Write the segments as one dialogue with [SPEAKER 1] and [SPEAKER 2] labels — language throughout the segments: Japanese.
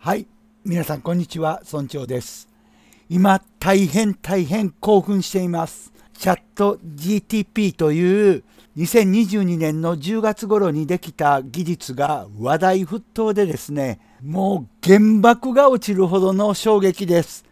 [SPEAKER 1] はい。皆さん、こんにちは。村長です。今、大変大変興奮しています。チャット GTP という2022年の10月頃にできた技術が話題沸騰でですね、もう原爆が落ちるほどの衝撃です。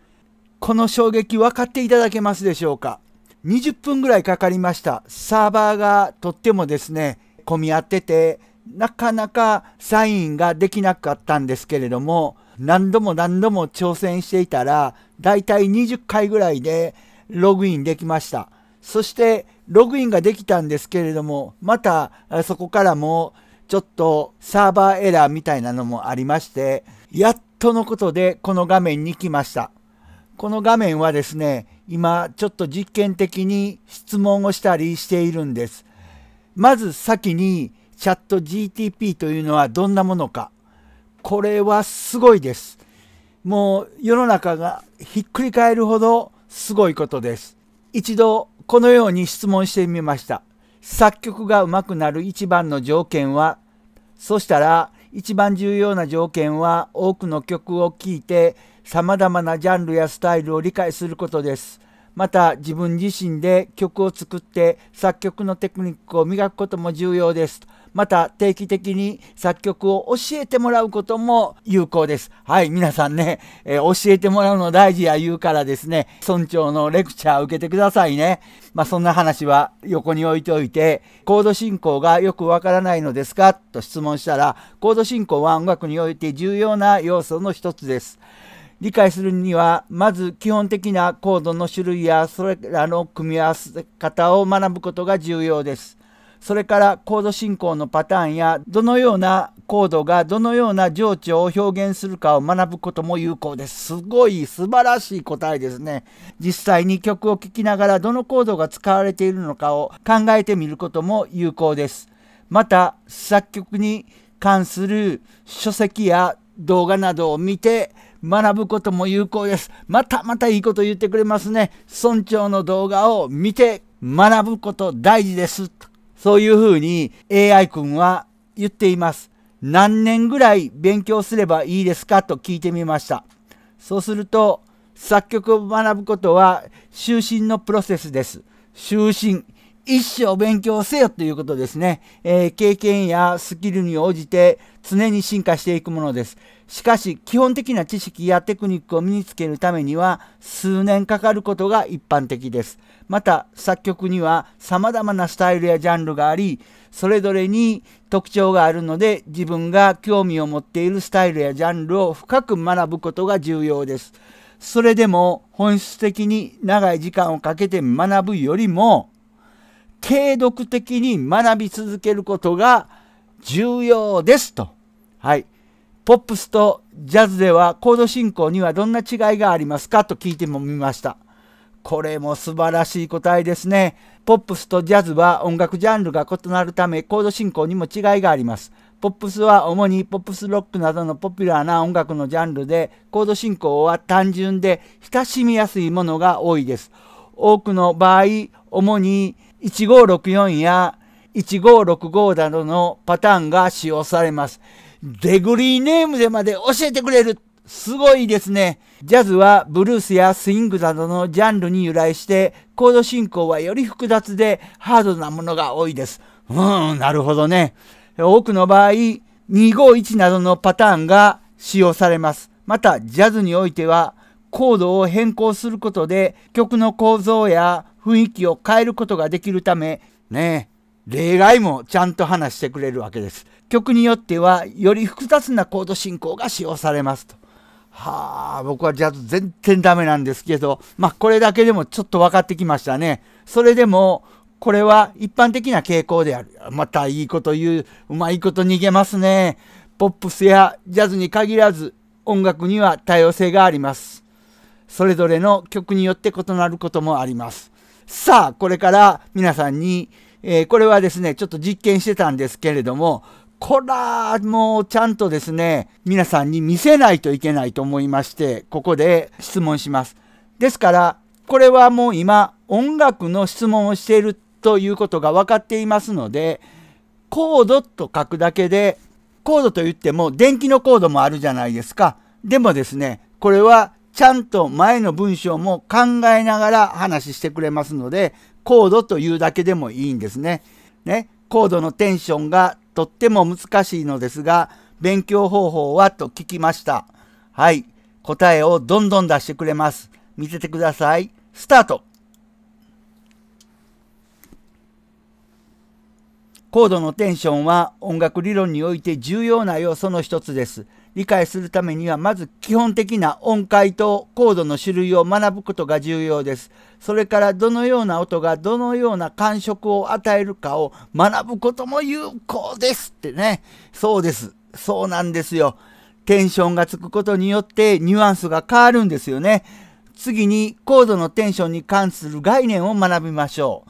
[SPEAKER 1] この衝撃分かっていただけますでしょうか20分ぐらいかかりました。サーバーがとってもですね、混み合ってて、なかなかサインができなかったんですけれども、何度も何度も挑戦していたら、だいたい20回ぐらいでログインできました。そして、ログインができたんですけれども、またそこからもちょっとサーバーエラーみたいなのもありまして、やっとのことでこの画面に来ました。この画面はですね、今ちょっと実験的に質問をしたりしているんです。まず先にチャット GTP というのはどんなものか。これはすごいです。もう世の中がひっくり返るほどすごいことです。一度このように質問してみました。作曲が上手くなる一番の条件はそしたら一番重要な条件は多くの曲を聴いて様々なジャンルやスタイルを理解することです。また自分自身で曲を作って作曲のテクニックを磨くことも重要です。また定期的に作曲を教えてもらうことも有効です。はい、皆さんね、えー、教えてもらうの大事や言うからですね、村長のレクチャー受けてくださいね。まあ、そんな話は横に置いておいて、コード進行がよくわからないのですかと質問したら、コード進行は音楽において重要な要素の一つです。理解するにはまず基本的なコードの種類やそれらの組み合わせ方を学ぶことが重要です。それからコード進行のパターンやどのようなコードがどのような情緒を表現するかを学ぶことも有効です。すごい素晴らしい答えですね。実際に曲を聴きながらどのコードが使われているのかを考えてみることも有効です。また作曲に関する書籍や動画などを見て学ぶことも有効です。またまたいいこと言ってくれますね。村長の動画を見て学ぶこと大事です。そういうふうに AI 君は言っています。何年ぐらい勉強すればいいですかと聞いてみました。そうすると、作曲を学ぶことは、就寝のプロセスです。就寝。一生勉強せよということですね、えー、経験やスキルに応じて常に進化していくものです。しかし、基本的な知識やテクニックを身につけるためには、数年かかることが一般的です。また、作曲には様々なスタイルやジャンルがあり、それぞれに特徴があるので、自分が興味を持っているスタイルやジャンルを深く学ぶことが重要です。それでも、本質的に長い時間をかけて学ぶよりも、継続的に学び続けることが重要ですと。はい。ポップスとジャズではコード進行にはどんな違いがありますかと聞いてもみました。これも素晴らしい答えですね。ポップスとジャズは音楽ジャンルが異なるためコード進行にも違いがあります。ポップスは主にポップスロックなどのポピュラーな音楽のジャンルでコード進行は単純で親しみやすいものが多いです。多くの場合主に1564や1565などのパターンが使用されます。デグリーネームでまで教えてくれるすごいですね。ジャズはブルースやスイングなどのジャンルに由来して、コード進行はより複雑でハードなものが多いです。うん、なるほどね。多くの場合、251などのパターンが使用されます。また、ジャズにおいては、コードを変更することで曲の構造や雰囲気を変えることができるため、ね例外もちゃんと話してくれるわけです。曲によっては、より複雑なコード進行が使用されますと。はあ、僕はジャズ全然ダメなんですけど、まあこれだけでもちょっと分かってきましたね。それでも、これは一般的な傾向である。またいいこと言う、うまいこと逃げますね。ポップスやジャズに限らず、音楽には多様性があります。それぞれの曲によって異なることもあります。さあ、これから皆さんに、えー、これはですね、ちょっと実験してたんですけれども、こら、もうちゃんとですね、皆さんに見せないといけないと思いまして、ここで質問します。ですから、これはもう今、音楽の質問をしているということが分かっていますので、コードと書くだけで、コードと言っても電気のコードもあるじゃないですか。でもですね、これはちゃんと前の文章も考えながら話してくれますので、コードというだけでもいいんですね。ね、コードのテンションがとっても難しいのですが、勉強方法はと聞きました。はい、答えをどんどん出してくれます。見ててください。スタートコードのテンションは音楽理論において重要な要素の一つです。理解するためにはまず基本的な音階とコードの種類を学ぶことが重要です。それからどのような音がどのような感触を与えるかを学ぶことも有効ですってね。そうです。そうなんですよ。テンションがつくことによってニュアンスが変わるんですよね。次にコードのテンションに関する概念を学びましょ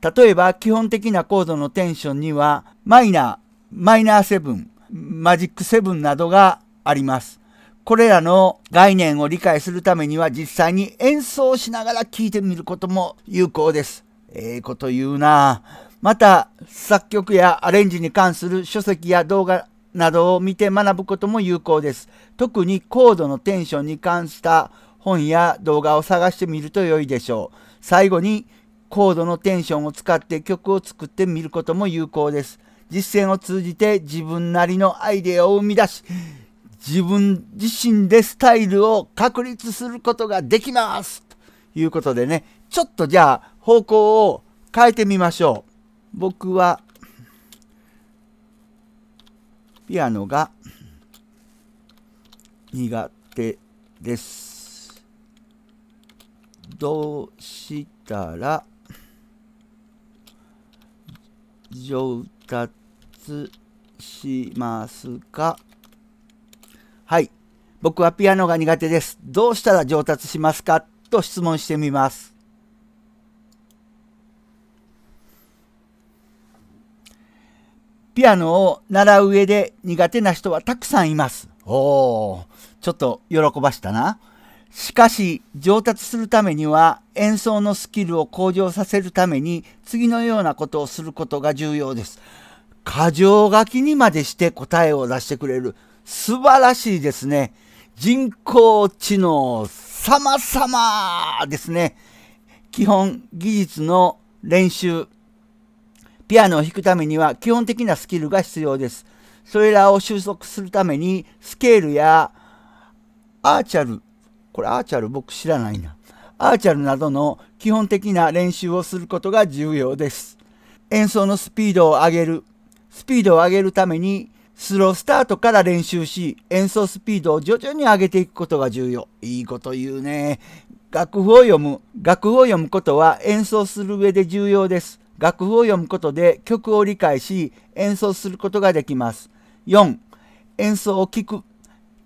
[SPEAKER 1] う。例えば基本的なコードのテンションにはマイナー、マイナー7、マジックセブンなどがあります。これらの概念を理解するためには実際に演奏しながら聴いてみることも有効です。ええー、こと言うなまた作曲やアレンジに関する書籍や動画などを見て学ぶことも有効です。特にコードのテンションに関した本や動画を探してみると良いでしょう。最後にコードのテンションを使って曲を作ってみることも有効です。実践を通じて自分なりのアイデアを生み出し、自分自身でスタイルを確立することができますということでね、ちょっとじゃあ方向を変えてみましょう。僕は、ピアノが苦手です。どうしたら上活しますかはい。僕はピアノが苦手です。どうしたら上達しますかと質問してみます。ピアノを習う上で苦手な人はたくさんいます。おお、ちょっと喜ばしたな。しかし上達するためには演奏のスキルを向上させるために次のようなことをすることが重要です。過剰書きにまでして答えを出してくれる。素晴らしいですね。人工知能様々ですね。基本技術の練習。ピアノを弾くためには基本的なスキルが必要です。それらを収束するためにスケールやアーチャルこれアーチャル僕知らないな。アーチャルなどの基本的な練習をすることが重要です。演奏のスピードを上げる。スピードを上げるためにスロースタートから練習し、演奏スピードを徐々に上げていくことが重要。いいこと言うね。楽譜を読む。楽譜を読むことは演奏する上で重要です。楽譜を読むことで曲を理解し、演奏することができます。4、演奏を聴く。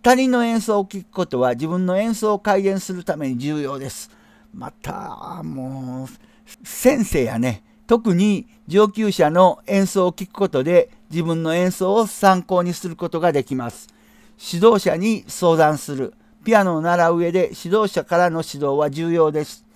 [SPEAKER 1] 他人の演奏を聴くことは自分の演奏を改善するために重要です。また、もう、先生やね、特に上級者の演奏を聴くことで自分の演奏を参考にすることができます。指導者に相談する。ピアノを習う上で指導者からの指導は重要です。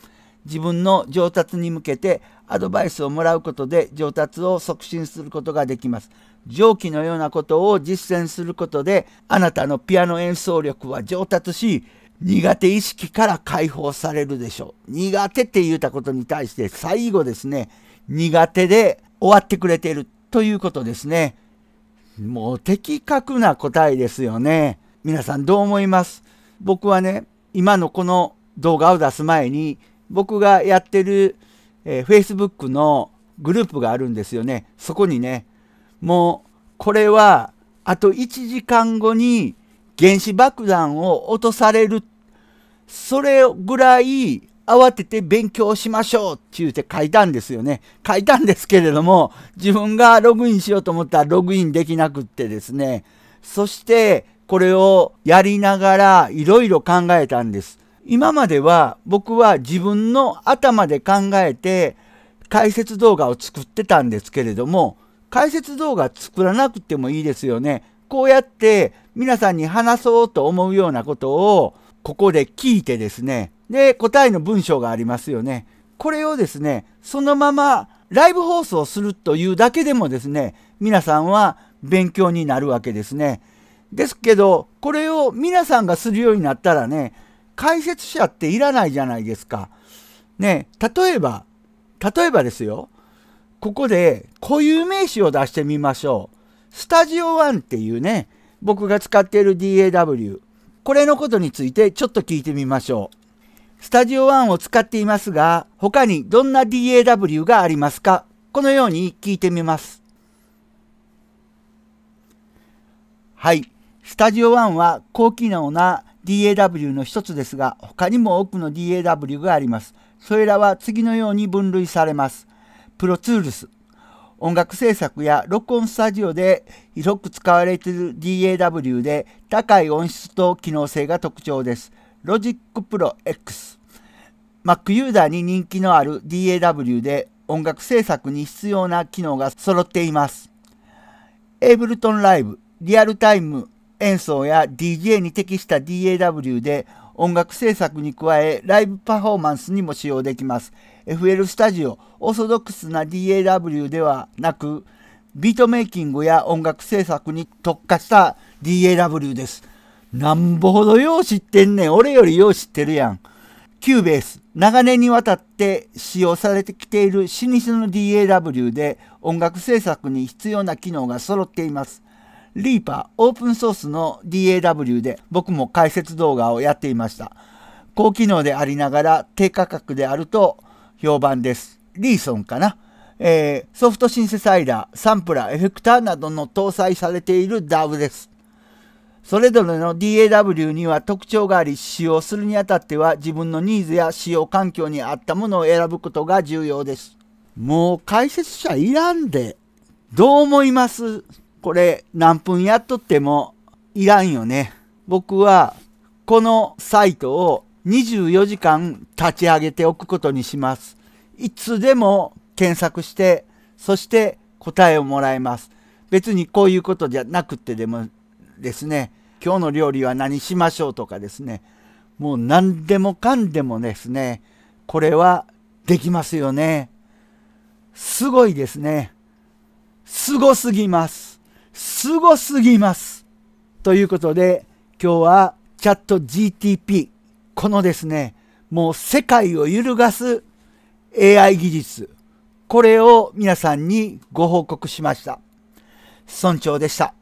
[SPEAKER 1] 自分の上達に向けてアドバイスをもらうことで上達を促進することができます。蒸気のようなことを実践することで、あなたのピアノ演奏力は上達し、苦手意識から解放されるでしょう。苦手って言ったことに対して最後ですね、苦手で終わってくれているということですね。もう的確な答えですよね。皆さんどう思います僕はね、今のこの動画を出す前に、僕がやってる、えー、Facebook のグループがあるんですよね。そこにね、もうこれはあと1時間後に原子爆弾を落とされるそれぐらい慌てて勉強しましょうって言うて書いたんですよね。書いたんですけれども、自分がログインしようと思ったらログインできなくってですね。そして、これをやりながらいろいろ考えたんです。今までは僕は自分の頭で考えて解説動画を作ってたんですけれども、解説動画作らなくてもいいですよね。こうやって皆さんに話そうと思うようなことをここで聞いてですね。で、答えの文章がありますよね。これをですね、そのままライブ放送するというだけでもですね、皆さんは勉強になるわけですね。ですけど、これを皆さんがするようになったらね、解説者っていらないじゃないですか。ね、例えば、例えばですよ。ここで固有名詞を出してみましょう。スタジオワンっていうね、僕が使っている DAW。これのことについてちょっと聞いてみましょう。スタジオワンを使っていますが、他にどんな DAW がありますかこのように聞いてみます。はい。スタジオワンは高機能な DAW の一つですが、他にも多くの DAW があります。それらは次のように分類されます。プロツールス。音楽制作や録音スタジオで広く使われている DAW で高い音質と機能性が特徴です。ロジックプロ X。Mac ユーザーに人気のある DAW で音楽制作に必要な機能が揃っています。Ableton Live、リアルタイム演奏や DJ に適した DAW で音楽制作に加えライブパフォーマンスにも使用できます。FL スタジオ、オーソドックスな DAW ではなく、ビートメイキングや音楽制作に特化した DAW です。なんぼほどよう知ってんねん。俺よりよう知ってるやん。キューベース。長年にわたって使用されてきている老舗の DAW で音楽制作に必要な機能が揃っています。リーパー、オープンソースの DAW で僕も解説動画をやっていました。高機能でありながら低価格であると評判です。リーソンかな。えー、ソフトシンセサイラー、サンプラー、エフェクターなどの搭載されている DAW です。それぞれの DAW には特徴があり、使用するにあたっては自分のニーズや使用環境に合ったものを選ぶことが重要です。もう解説者いらんで。どう思いますこれ何分やっとってもいらんよね。僕はこのサイトを24時間立ち上げておくことにします。いつでも検索して、そして答えをもらえます。別にこういうことじゃなくてでもですね、今日の料理は何しましょうとかですね、もう何でもかんでもですね、これはできますよね。すごいですね。すごすぎます。すごすぎます。ということで、今日はチャット GTP このですね、もう世界を揺るがす AI 技術、これを皆さんにご報告しました。村長でした。